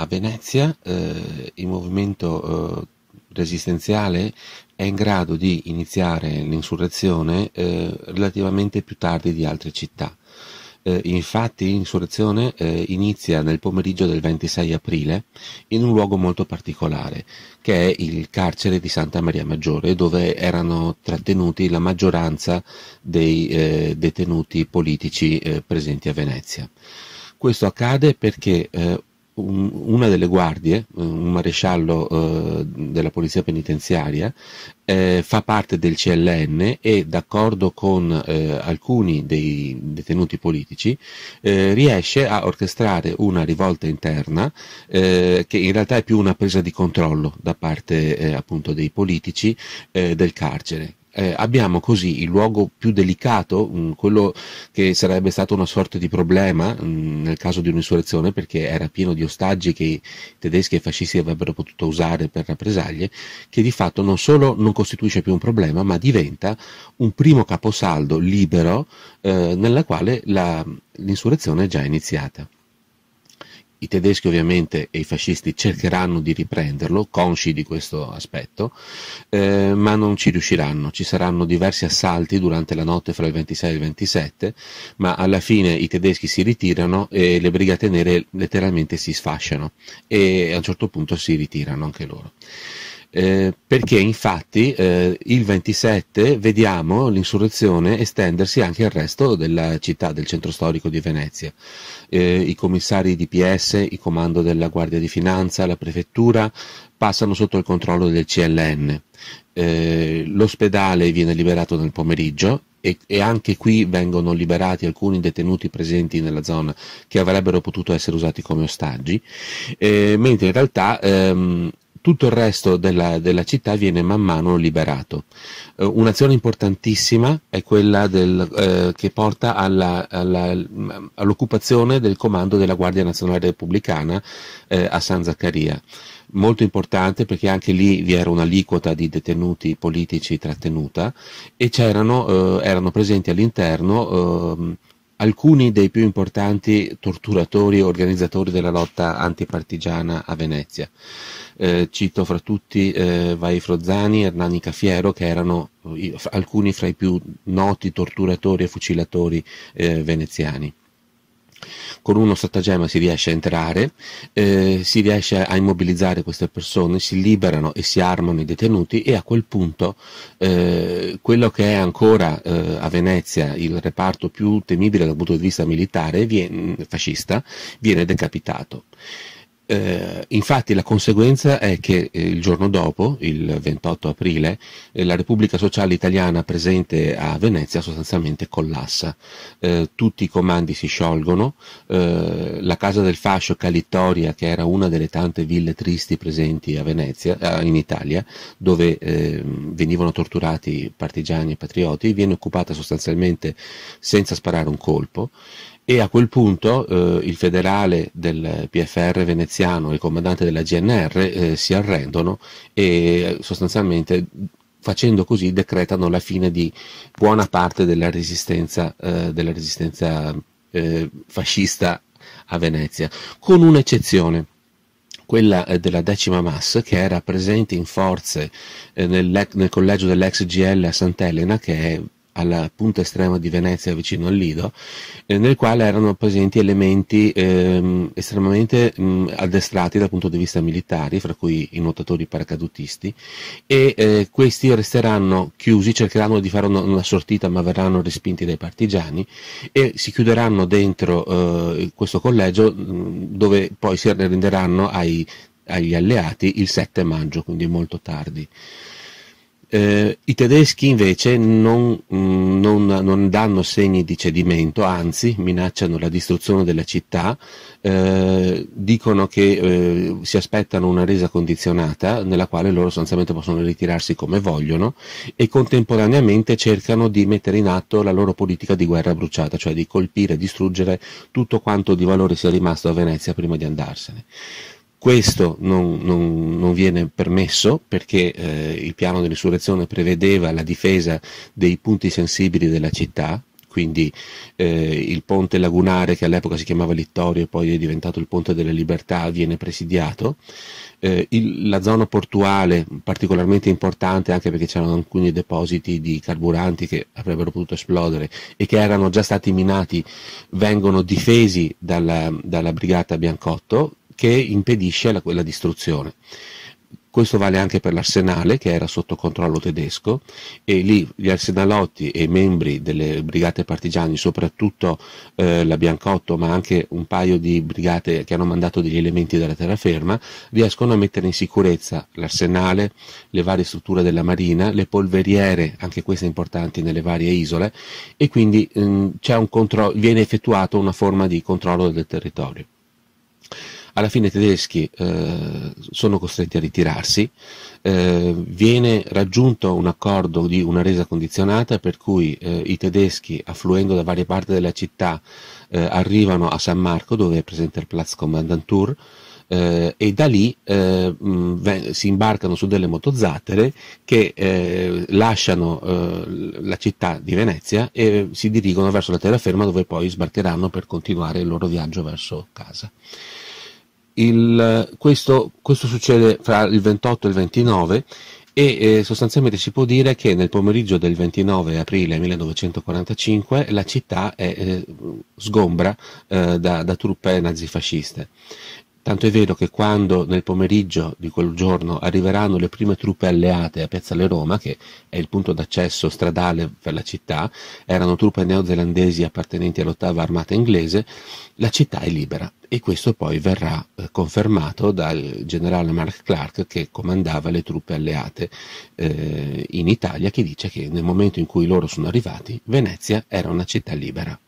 A Venezia eh, il movimento eh, resistenziale è in grado di iniziare l'insurrezione eh, relativamente più tardi di altre città. Eh, infatti l'insurrezione eh, inizia nel pomeriggio del 26 aprile in un luogo molto particolare, che è il carcere di Santa Maria Maggiore, dove erano trattenuti la maggioranza dei eh, detenuti politici presenti a Venezia. Questo accade perché eh, una delle guardie, eh, un maresciallo eh, della polizia penitenziaria, eh, fa parte del CLN e d'accordo con eh, alcuni dei detenuti politici eh, riesce a orchestrare una rivolta interna eh, che in realtà è più una presa di controllo da parte appunto dei politici del carcere eh, abbiamo così il luogo più delicato, mh, mm, quello che sarebbe stato una sorta di problema mh, mm, nel caso di un'insurrezione perché era pieno di ostaggi che i tedeschi e i fascisti avrebbero potuto usare per rappresaglie, che di fatto non solo non costituisce più un problema ma diventa un primo caposaldo libero eh, nella quale la, l'insurrezione è già iniziata i tedeschi ovviamente e i fascisti cercheranno di riprenderlo, consci di questo aspetto, eh, ma non ci riusciranno. Ci saranno diversi assalti durante la notte fra il 26 e il 27, ma alla fine i tedeschi si ritirano e le brigate nere letteralmente si sfasciano e a un certo punto si ritirano anche loro. Eh, perché infatti eh, il 27 vediamo l'insurrezione estendersi anche al resto della città, del centro storico di Venezia. Eh, I commissari di PS, il comando della Guardia di Finanza, la prefettura passano sotto il controllo del CLN. Eh, l'ospedale viene liberato nel pomeriggio e, e, anche qui vengono liberati alcuni detenuti presenti nella zona che avrebbero potuto essere usati come ostaggi, eh, mentre in realtà ehm, tutto il resto della, della, città viene man mano liberato. Eh, un'azione importantissima è quella del, eh, che porta alla, alla, all'occupazione del comando della Guardia Nazionale Repubblicana eh, a San Zaccaria. Molto importante perché anche lì vi era un'aliquota di detenuti politici trattenuta e c'erano, eh, erano presenti all'interno ehm, alcuni dei più importanti torturatori e organizzatori della lotta antipartigiana a Venezia. Eh, cito fra tutti eh, Vai Frozzani e Hernani Cafiero, che erano alcuni fra i più noti torturatori e fucilatori eh, veneziani con uno stratagemma si riesce a entrare, eh, si riesce a immobilizzare queste persone, si liberano e si armano i detenuti e a quel punto eh, quello che è ancora eh, a Venezia il reparto più temibile dal punto di vista militare, viene, fascista, viene decapitato. Eh, infatti la conseguenza è che eh, il giorno dopo, il 28 aprile, eh, la Repubblica Sociale Italiana presente a Venezia sostanzialmente collassa. Eh, tutti i comandi si sciolgono, eh, la casa del fascio Calittoria, che era una delle tante ville tristi presenti a Venezia, eh, in Italia, dove ehm, venivano torturati partigiani e patrioti, viene occupata sostanzialmente senza sparare un colpo e a quel punto eh, il federale del PFR veneziano e il comandante della GNR eh, si arrendono e sostanzialmente facendo così decretano la fine di buona parte della resistenza, eh, della resistenza eh, fascista a Venezia, con un'eccezione quella eh, della decima MAS che era presente in forze eh, nel, nel collegio dell'ex GL a Sant'Elena che è alla punta estrema di Venezia vicino al Lido, eh, nel quale erano presenti elementi ehm, estremamente mh, addestrati dal punto di vista militare, fra cui i nuotatori paracadutisti, e eh, questi resteranno chiusi, cercheranno di fare una, una, sortita ma verranno respinti dai partigiani e si chiuderanno dentro eh, questo collegio mh, dove poi si arrenderanno ai, agli alleati il 7 maggio, quindi molto tardi. Eh, I tedeschi invece non, mm, non, non, danno segni di cedimento, anzi minacciano la distruzione della città, eh, dicono che eh, si aspettano una resa condizionata nella quale loro sostanzialmente possono ritirarsi come vogliono e contemporaneamente cercano di mettere in atto la loro politica di guerra bruciata, cioè di colpire e distruggere tutto quanto di valore sia rimasto a Venezia prima di andarsene. Questo non, non, non, viene permesso perché eh, il piano dell'insurrezione prevedeva la difesa dei punti sensibili della città, quindi eh, il ponte lagunare che all'epoca si chiamava Littorio e poi è diventato il ponte della libertà viene presidiato, eh, il, la zona portuale particolarmente importante anche perché c'erano alcuni depositi di carburanti che avrebbero potuto esplodere e che erano già stati minati, vengono difesi dalla, dalla brigata Biancotto che impedisce la, quella distruzione. Questo vale anche per l'arsenale che era sotto controllo tedesco e lì gli arsenalotti e i membri delle brigate partigiani, soprattutto eh, la Biancotto, ma anche un paio di brigate che hanno mandato degli elementi dalla terraferma, riescono a mettere in sicurezza l'arsenale, le varie strutture della marina, le polveriere, anche queste importanti nelle varie isole e quindi ehm, viene effettuata una forma di controllo del territorio alla fine i tedeschi eh, sono costretti a ritirarsi, eh, viene raggiunto un accordo di una resa condizionata per cui eh, i tedeschi affluendo da varie parti della città eh, arrivano a San Marco dove è presente il Platz Kommandantur eh, e da lì eh, si imbarcano su delle motozattere che eh, lasciano eh, la città di Venezia e si dirigono verso la terraferma dove poi sbarcheranno per continuare il loro viaggio verso casa il, questo, questo, succede fra il 28 e il 29 e eh, sostanzialmente si può dire che nel pomeriggio del 29 aprile 1945 la città è, eh, sgombra eh, da, da, truppe nazifasciste. Tanto è vero che quando nel pomeriggio di quel giorno arriveranno le prime truppe alleate a Piazzale Roma, che è il punto d'accesso stradale per la città, erano truppe neozelandesi appartenenti all'ottava armata inglese, la città è libera e questo poi verrà eh, confermato dal generale Mark Clark che comandava le truppe alleate eh, in Italia, che dice che nel momento in cui loro sono arrivati Venezia era una città libera.